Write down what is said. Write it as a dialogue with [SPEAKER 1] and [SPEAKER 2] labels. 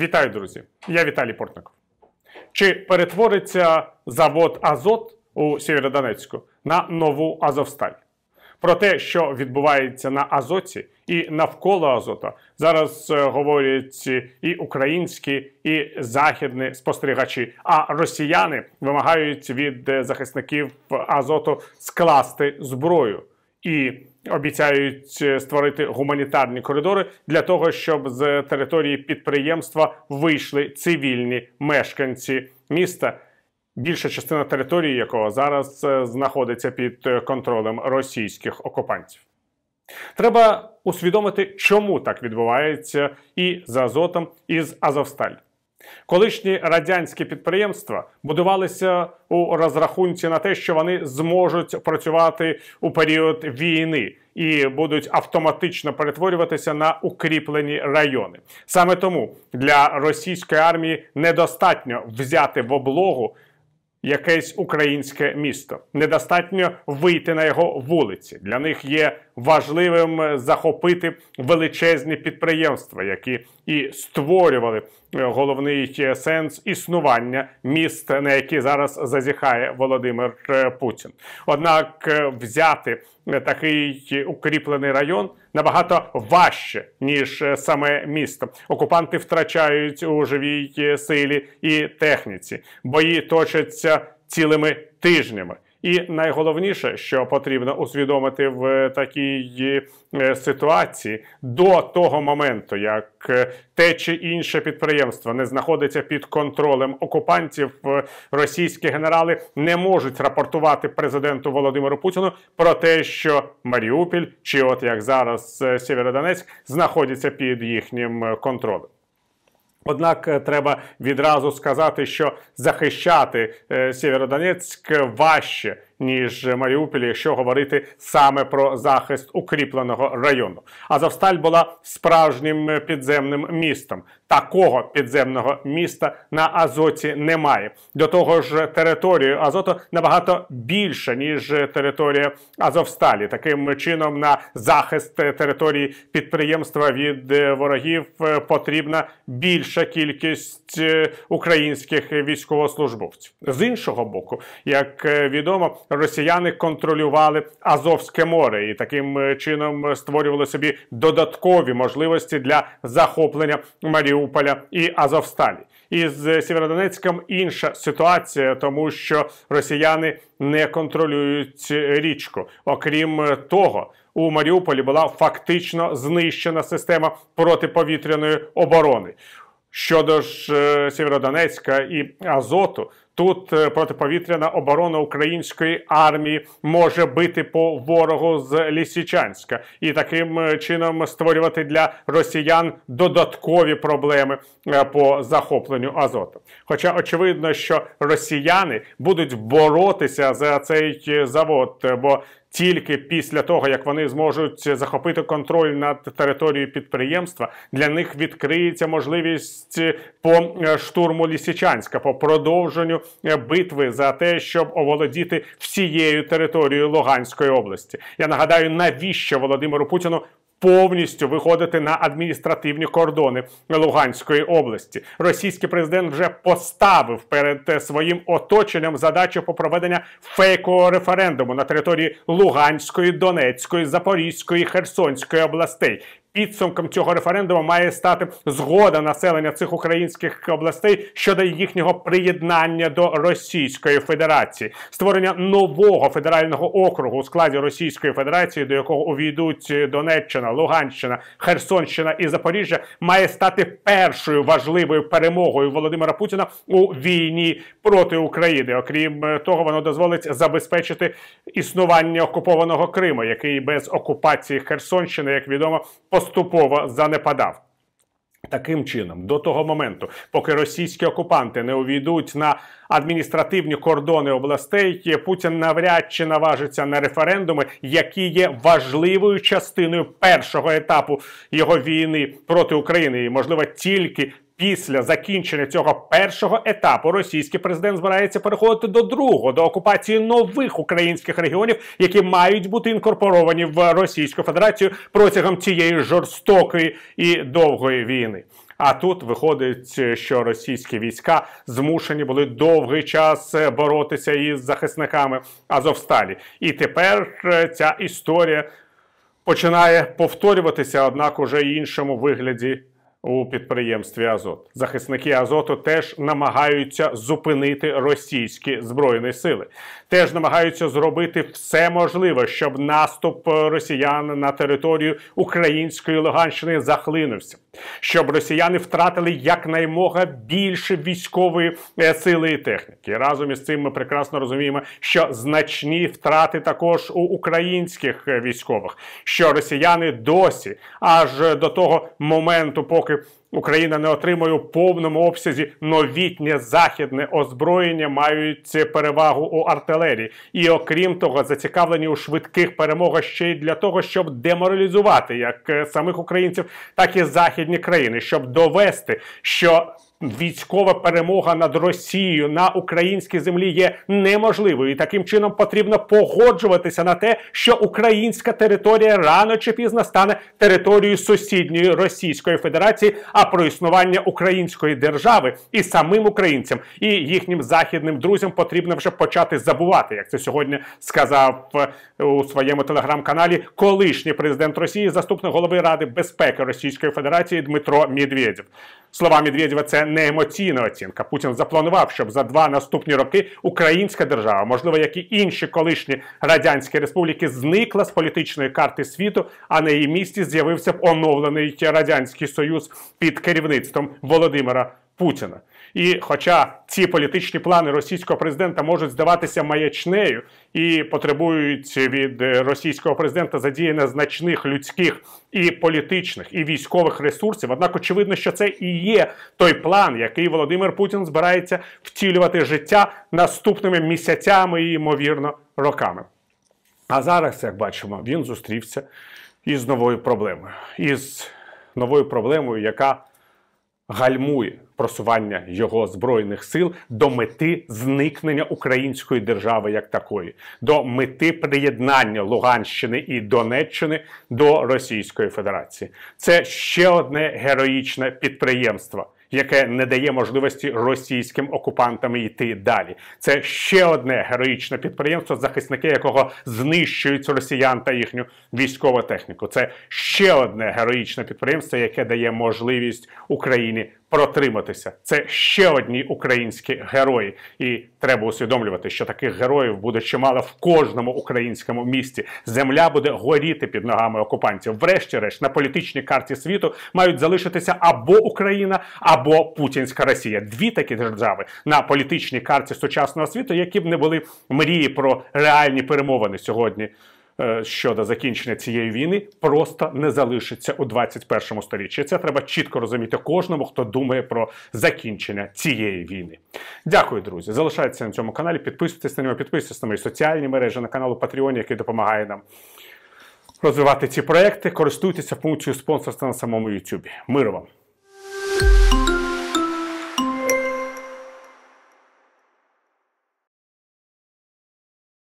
[SPEAKER 1] Вітаю, друзі! Я Віталій Портников. Чи перетвориться завод Азот у Сєвєродонецьку на нову Азовсталь? Про те, що відбувається на Азоті і навколо Азота, зараз е, говорять і українські, і західні спостерігачі. А росіяни вимагають від е, захисників Азоту скласти зброю і обіцяють е, створити гуманітарні коридори для того, щоб з території підприємства вийшли цивільні мешканці міста. Більша частина території якого зараз е, знаходиться під е, контролем російських окупантів. Треба усвідомити, чому так відбувається і з Азотом, і з Азовсталь. Колишні радянські підприємства будувалися у розрахунці на те, що вони зможуть працювати у період війни і будуть автоматично перетворюватися на укріплені райони. Саме тому для російської армії недостатньо взяти в облогу. Якесь українське місто недостатньо вийти на його вулиці. Для них є важливим е, захопити величезні підприємства, які і створювали е, головний сенс існування міст, на які зараз зазіхає Володимир е, Путін. Однак взяти такий укріплений район набагато важче ніж саме місто. Окупанти втрачають у живій силі і техніці. Бої точаться цілими тижнями. І найголовніше, що потрібно усвідомити в такій е, ситуації до того моменту, як е, те чи інше підприємство не знаходиться під контролем окупантів, е, російські генерали не можуть рапортувати президенту Володимиру Путіну про те, що Маріупіль, чи от як зараз Сєвєродонецьк, знаходяться під їхнім контролем. Однак е, треба відразу сказати, що захищати е, Сєвєродонецьк важче ніж Маріуполі, якщо говорити саме про захист укріпленого району. Азовсталь була справжнім підземним містом. Такого підземного міста на Азоті немає. До того ж, територію Азоту набагато більше ніж територія Азовсталі. Таким чином, на захист території підприємства від ворогів потрібна більша кількість е, українських військовослужбовців. З іншого боку, як е, відомо, росіяни контролювали Азовське море і таким е, чином е, створювали собі додаткові можливості для захоплення Маріуполя і Азовсталі. І з е, Сєвєродонецьком інша ситуація, тому що росіяни не контролюють річку. Окрім того, у Маріуполі була фактично знищена система протиповітряної оборони. Щодо ж Сєвєродонецька і Азоту, Тут е, протиповітряна оборона української армії може бити по ворогу з Лісічанська і таким е, чином створювати для росіян додаткові проблеми е, по захопленню Азоту. Хоча очевидно, що росіяни будуть боротися за цей завод, бо тільки після того, як вони зможуть захопити контроль над територією підприємства, для них відкриється можливість е, по е, штурму Лісічанська, по продовженню е, битви за те, щоб оволодіти всією територією Луганської області. Я нагадаю, навіщо Володимиру Путіну повністю виходити на адміністративні кордони Луганської області. Російський президент вже поставив перед своїм оточенням задачу по проведення фейкового референдуму на території Луганської, Донецької, Запорізької, Херсонської областей. Підсумком цього референдуму має стати згода населення цих українських областей щодо їхнього приєднання до Російської Федерації, створення нового федерального округу у складі Російської Федерації, до якого увійдуть Донеччина, Луганщина, Херсонщина і Запоріжжя, має стати першою важливою перемогою Володимира Путіна у війні проти України. Окрім е, того, воно дозволить забезпечити існування окупованого Криму, який без окупації Херсонщини, як відомо, по поступово занепадав. Таким чином, до того моменту, поки російські окупанти не увійдуть на адміністративні кордони областей, Путін навряд чи наважиться на референдуми, які є важливою частиною першого етапу його війни проти України, і можливо тільки Після закінчення цього першого етапу російський президент збирається переходити до другого до окупації нових українських регіонів, які мають бути інкорпоровані в Російську Федерацію протягом цієї жорстокої і довгої війни. А тут виходить, що російські війська змушені були довгий час е, боротися із захисниками Азовсталі, і тепер е, ця історія починає повторюватися однак уже іншому вигляді у підприємстві Азот. Захисники Азоту теж намагаються зупинити російські збройні сили, теж намагаються зробити все можливе, щоб наступ е, росіян на територію української Луганщини захлинувся щоб росіяни втратили якнаймога більше військової е, сили і техніки. Разом із цим ми прекрасно розуміємо, що значні втрати також у українських е, військових, що росіяни досі аж до того моменту, поки Україна не отримує у повному обсязі новітнє західне озброєння, мають перевагу у артилерії, і окрім того, зацікавлені у швидких перемогах ще й для того, щоб деморалізувати як е, самих українців, так і західні країни, щоб довести, що військова перемога над Росією на українській землі є неможливою. І Таким чином потрібно погоджуватися на те, що українська територія рано чи пізно стане територією сусідньої Російської Федерації, а про існування української держави і самим українцям і їхнім західним друзям потрібно вже почати забувати, як це сьогодні сказав е, у своєму телеграм-каналі колишній президент Росії, заступник голови Ради безпеки Російської Федерації Дмитро Медведєв. Слова Медведєва це не емоційна оцінка. Путін запланував, щоб за два наступні роки українська держава, можливо, як і інші колишні радянські республіки, зникла з політичної карти світу, а на її місці з'явився б оновлений радянський союз під керівництвом Володимира Путіна. І хоча ці політичні плани російського президента можуть здаватися маячнею і потребують від російського президента задіяння значних людських і політичних і військових ресурсів, однак очевидно, що це і є той план, який Володимир Путін збирається втілювати життя наступними місяцями і ймовірно роками. А зараз, як бачимо, він зустрівся із новою проблемою, із новою проблемою, яка гальмує просування його збройних сил до мети зникнення української держави як такої, до мети приєднання Луганщини і Донеччини до Російської Федерації. Це ще одне героїчне підприємство. Яке не дає можливості російським окупантам йти далі, це ще одне героїчне підприємство, захисники якого знищують росіян та їхню військову техніку. Це ще одне героїчне підприємство, яке дає можливість Україні протриматися. Це ще одні українські герої, і треба усвідомлювати, що таких героїв буде чимало в кожному українському місті. Земля буде горіти під ногами окупантів. Врешті-решт на політичній карті світу мають залишитися або Україна, або Путінська Росія. Дві такі держави на політичній карті сучасного світу, які б не були мрії про реальні перемовини сьогодні. Е, щодо закінчення цієї війни просто не залишиться у 21 столітті. І Це треба чітко розуміти кожному, хто думає про закінчення цієї війни. Дякую, друзі. Залишайтеся на цьому каналі, підписуйтесь на нього, підписуйтесь на мої соціальні мережі на каналу Patreon, який допомагає нам. Розвивати ці проекти, користуйтеся функцією спонсорства на самому YouTube. Миру вам!